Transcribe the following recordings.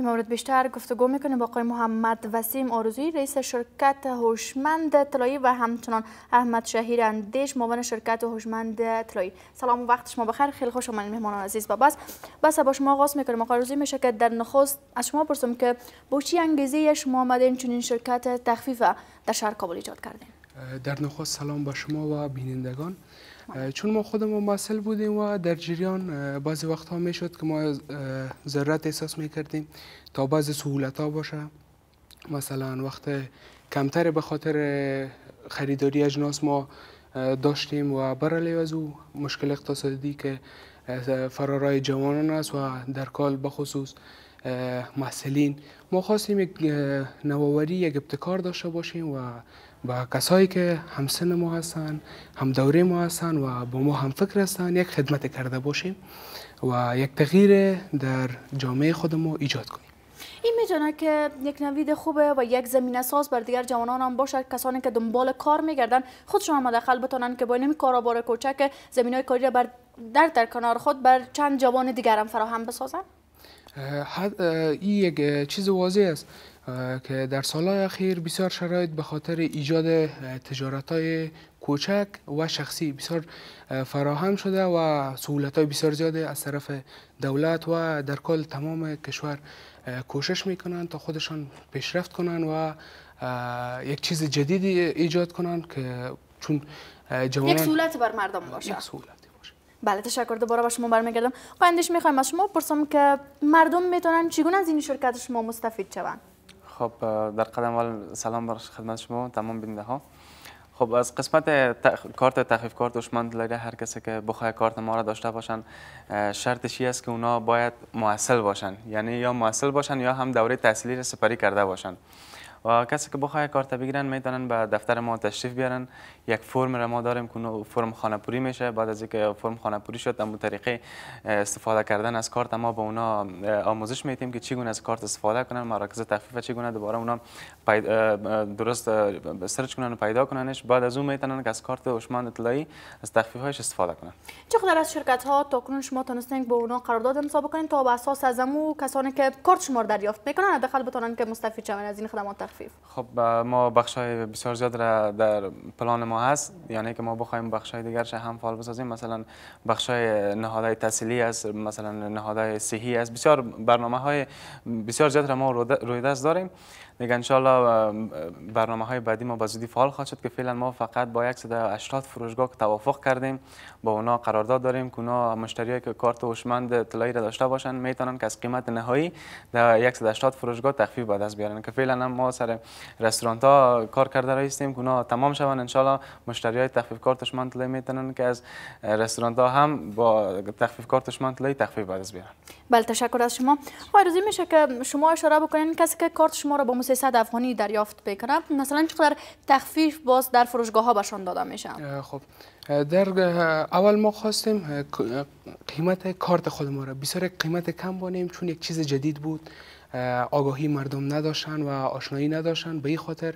این مورد بیشتر گفتگو میکنیم با آقای محمد وسیم آرزوی رئیس شرکت هوشمند طلایی و همچنان احمد شهیر اندیش معاون شرکت هوشمند طلایی سلام و وقت شما بخیر خیلی خوش آمدید مهمانان عزیز با بس بس با شما آغاز میکنیم آقای آرزوی میشه که در نخست از شما پرسم که با چی انگیزه شما آمدین چنین شرکت تخفیف در شهر کابل ایجاد کردین در نخواست سلام با شما و بینندگان خب. چون ما خودمون مسئل بودیم و در جریان بعضی وقت ها میشد که ما ضرورت احساس میکردیم تا بعض سهولت ها باشه مثلا وقت کمتر به خاطر خریداری اجناس ما داشتیم و برای از او مشکل اقتصادی که فرارای جوانان است و در کال بخصوص محصلین ما خواستیم یک نوآوری یک ابتکار داشته باشیم و با کسایی که همسن ما هستن هم دوره ما هستن و با ما هم فکر هستن یک خدمت کرده باشیم و یک تغییر در جامعه خود ما ایجاد کنیم این میتونه که یک نوید خوبه و یک زمینه ساز بر دیگر جوانان هم باشه کسانی که دنبال کار میگردن خودشون شما مدخل بتونن که با این کارا کوچک زمینه کاری را در در کنار خود بر چند جوان دیگر هم فراهم بسازن این یک چیز واضح است که در سالهای اخیر بسیار شرایط به خاطر ایجاد تجارت های کوچک و شخصی بسیار فراهم شده و سهولت های بسیار زیاده از طرف دولت و در کل تمام کشور کوشش میکنند تا خودشان پیشرفت کنند و یک چیز جدیدی ایجاد کنند که چون جوانان یک سهولت بر مردم باشه یک سهولت بله تشکر دوباره با شما برمیگردم قایندش میخوایم از شما پرسم که مردم میتونن چگونه از این شرکت شما مستفید شون خب در قدم اول سلام بر خدمت شما تمام بینده ها خب از قسمت کارت تخفیف کارت دشمن دلایره هر کسی که بخواه کارت ما را داشته باشن شرطش است که اونا باید موصل باشن یعنی یا موصل باشن یا هم دوره تحصیلی را سپری کرده باشن و کسی که بخواد کارت بگیرن میتونن به دفتر ما تشریف بیارن یک فرم را ما داریم که فرم خانپوری میشه بعد از اینکه فرم خانپوری شد هم طریقه استفاده کردن از کارت ما به اونا آموزش میتیم که چیگونه از کارت استفاده کنن مراکز تخفیف چگونه دوباره اونا درست سرچ کنن و پیدا کننش بعد از اون میتونن که از کارت هوشمند اطلاعی از هایش استفاده کنن چقدر از شرکت ها تا شما تونستین با اونا قرارداد امضا بکنین تا با اساس از امو کسانی که کارت شما دریافت میکنن داخل بتونن که مستفید شون از این خدمات خب ما بخش های بسیار زیاد را در پلان ما هست یعنی که ما بخوایم بخش های دیگر هم فعال بسازیم مثلا بخش های نهادهای تحصیلی است مثلا نهادهای صحی است بسیار برنامه های بسیار زیاد را ما روی دست داریم میگن انشالله برنامه های بعدی ما به فعال خواهد شد که فعلا ما فقط با 180 فروشگاه توافق کردیم با اونا قرارداد داریم که اونا مشتری که کارت هوشمند طلایی را داشته باشن میتونن که از قیمت نهایی در 180 فروشگاه تخفیف به دست بیارن که فعلا ما سر رستوران ها کار کرده هستیم که اونا تمام شون انشالله مشتریای تخفیف کارت هوشمند طلایی میتونن که از رستوران ها هم با تخفیف کارت هوشمند طلایی تخفیف به دست بیارن بله تشکر از شما آقای روزی میشه که شما اشاره بکنین کسی که کارت شما را با 300 افغانی دریافت بکنم. مثلا چقدر تخفیف باز در فروشگاه ها بهشان داده میشه خب در اول ما خواستیم قیمت کارت خود ما را بسیار قیمت کم بانیم چون یک چیز جدید بود آگاهی مردم نداشتن و آشنایی نداشتن به این خاطر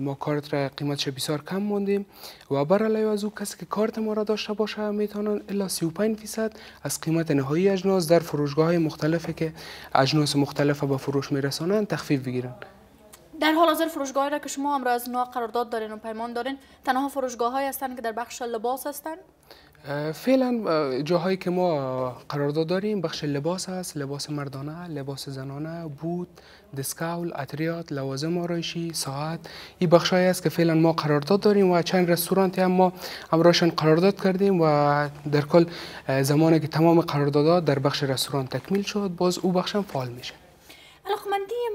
ما کارت را قیمتش بسیار کم موندیم و برای از او کسی که کارت ما را داشته باشه میتونن الا 35 فیصد از قیمت نهایی اجناس در فروشگاه های مختلفه که اجناس مختلفه به فروش میرسانند تخفیف بگیرن در حال حاضر فروشگاهی را که شما هم را از نوع قرارداد دارین و پیمان دارین تنها فروشگاه های هستند که در بخش لباس هستند فعلا جاهایی که ما قرارداد داریم بخش لباس است لباس مردانه لباس زنانه بود دسکاول اتریات لوازم آرایشی ساعت این بخشی است که فعلا ما قرارداد داریم و چند رستوران هم ما امراشان قرارداد کردیم و در کل زمانی که تمام قراردادها در بخش رستوران تکمیل شد باز او بخش هم فعال میشه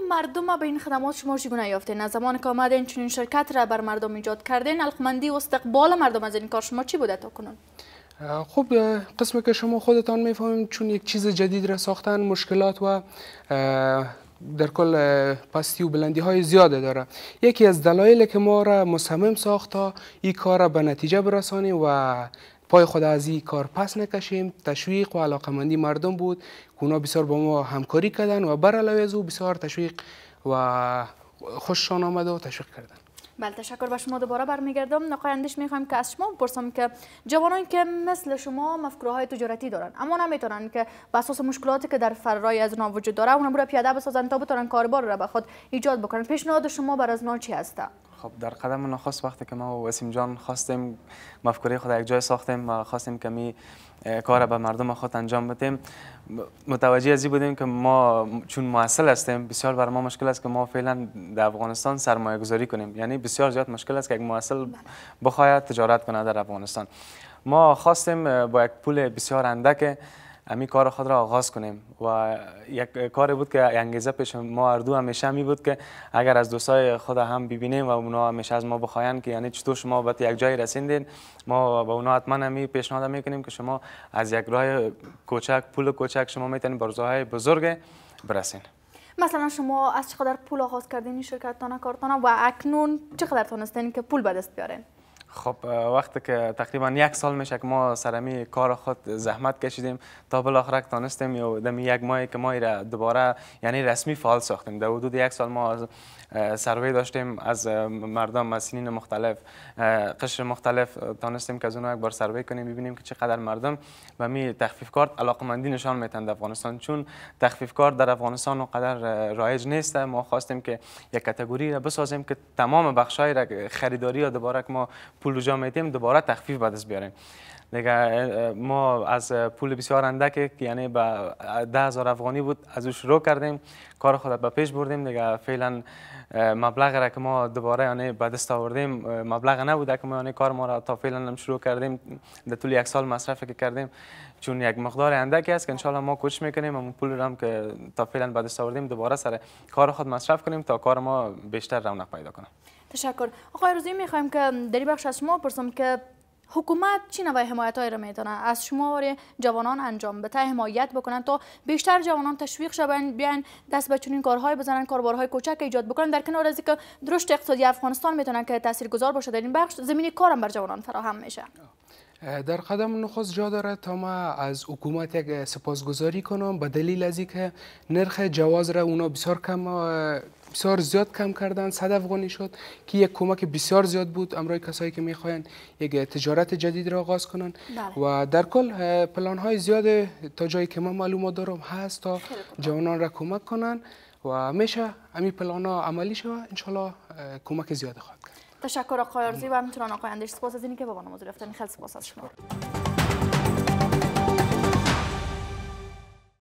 مردم به این خدمات شما چگونه یافتین از زمان که آمدین این شرکت را بر مردم ایجاد کردین القمندی و استقبال مردم از این کار شما چی بوده تا کنون خب قسم که شما خودتان میفهمیم چون یک چیز جدید را ساختن مشکلات و در کل پستی و بلندی های زیاده داره یکی از دلایل که ما را مصمم ساخت تا این کار را به نتیجه برسانیم و پای خود از این کار پس نکشیم تشویق و مندی مردم بود اونا بسیار با ما همکاری کردن و بر علاوه از او بسیار تشویق و خوششان آمد و تشویق کردن بله تشکر به شما دوباره برمیگردم نقای اندیش میخوایم که از شما بپرسم که جوانان که مثل شما مفکوره های تجارتی دارن اما نمیتونن که به اساس مشکلاتی که در فرای از اونها وجود داره اونها برای پیاده بسازن تا بتونن کاربار را به خود ایجاد بکنن پیشنهاد شما بر از چی هسته خب در قدم نخست وقتی که ما و وسیم جان خواستیم مفکوره خود یک جای ساختیم و خواستیم کمی کار به مردم خود انجام بدیم متوجه ازی بودیم که ما چون موصل هستیم بسیار بر ما مشکل است که ما فعلا در افغانستان سرمایه گذاری کنیم یعنی بسیار زیاد مشکل است که یک موصل بخواید تجارت کنه در افغانستان ما خواستیم با یک پول بسیار اندکه امی کار خود را آغاز کنیم و یک کاری بود که انگیزه پیش ما اردو همیشه می بود که اگر از دوستای خود هم ببینیم و اونا همیشه از ما بخواین که یعنی چطور شما به یک جای رسیدین ما با اونا حتما همی پیشنهاد میکنیم که شما از یک راه کوچک پول کوچک شما میتونید به روزهای بزرگ برسین مثلا شما از چقدر پول آغاز کردین شرکتتان کارتانه و اکنون چقدر تونستین که پول به دست بیارین خب وقتی که تقریبا یک سال میشه که ما سرمی کار خود زحمت کشیدیم تا بالاخره تانستیم یا دمی یک ماهی که ما را دوباره یعنی رسمی فعال ساختیم در حدود یک سال ما سروی داشتیم از مردم از سنین مختلف قشر مختلف تانستیم که از اونها یک بار سروی کنیم ببینیم که چقدر مردم و می تخفیف کارت علاقمندی نشان میتند افغانستان چون تخفیف کارت در افغانستان اونقدر رایج نیست ما خواستیم که یک کاتگوری را بسازیم که تمام بخشای را خریداری یا دوباره ما پول رو جا دوباره تخفیف بعد دست بیاریم دیگه ما از پول بسیار که یعنی به ده هزار افغانی بود از او شروع کردیم کار خود به پیش بردیم دیگه فعلا مبلغ را که ما دوباره یعنی به دست آوردیم مبلغ نبوده که ما یعنی کار ما را تا فعلا هم شروع کردیم در طول یک سال مصرف که کردیم چون یک مقدار اندکی است که انشالله ما کوشش میکنیم اون پول را هم که تا فعلا به دست آوردیم دوباره سر کار خود مصرف کنیم تا کار ما بیشتر رونق پیدا کنه تشکر آقای روزی میخوایم که در این بخش از شما پرسم که حکومت چه نوای حمایت را میتونه از شما جوانان انجام بده حمایت بکنن تا بیشتر جوانان تشویق شوند بیان دست به چنین کارهای بزنن کاربارهای کوچک ایجاد بکنن در کنار از که درشت اقتصادی افغانستان میتونن که تاثیرگذار باشه در این بخش زمینه کارم بر جوانان فراهم میشه در قدم نخست جا داره تا ما از حکومت یک سپاسگزاری کنم به دلیل از نرخ جواز را اونا بسیار کم بسیار زیاد کم کردن صد افغانی شد که یک کمک بسیار زیاد بود امرای کسایی که میخواین یک تجارت جدید را آغاز کنن بله. و در کل پلان های زیاد تا جایی که ما معلومات دارم هست تا جوانان را کمک کنن و میشه همین پلان ها عملی شود انشالله کمک زیاد خواهد کرد تشکر آقای و همینطوران آقای اندیش سپاس از اینی که با ما رفتن خیلی سپاس از شما